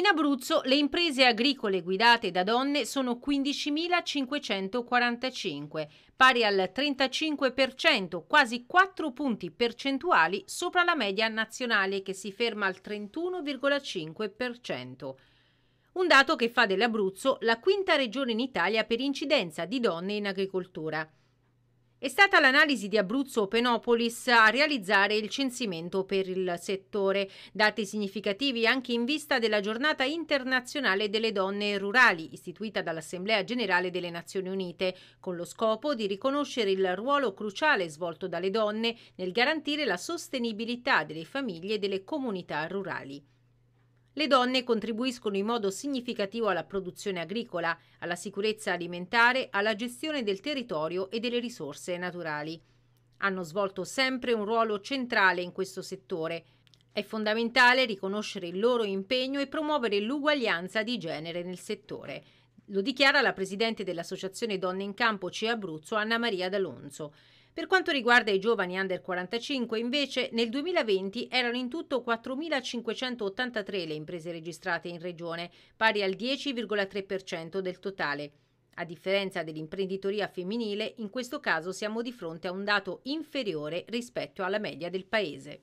In Abruzzo le imprese agricole guidate da donne sono 15.545, pari al 35%, quasi 4 punti percentuali sopra la media nazionale che si ferma al 31,5%. Un dato che fa dell'Abruzzo la quinta regione in Italia per incidenza di donne in agricoltura. È stata l'analisi di Abruzzo Penopolis a realizzare il censimento per il settore, dati significativi anche in vista della giornata internazionale delle donne rurali, istituita dall'Assemblea Generale delle Nazioni Unite, con lo scopo di riconoscere il ruolo cruciale svolto dalle donne nel garantire la sostenibilità delle famiglie e delle comunità rurali. Le donne contribuiscono in modo significativo alla produzione agricola, alla sicurezza alimentare, alla gestione del territorio e delle risorse naturali. Hanno svolto sempre un ruolo centrale in questo settore. È fondamentale riconoscere il loro impegno e promuovere l'uguaglianza di genere nel settore. Lo dichiara la presidente dell'Associazione Donne in Campo CE Abruzzo, Anna Maria D'Alonso. Per quanto riguarda i giovani under 45, invece, nel 2020 erano in tutto 4.583 le imprese registrate in regione, pari al 10,3% del totale. A differenza dell'imprenditoria femminile, in questo caso siamo di fronte a un dato inferiore rispetto alla media del Paese.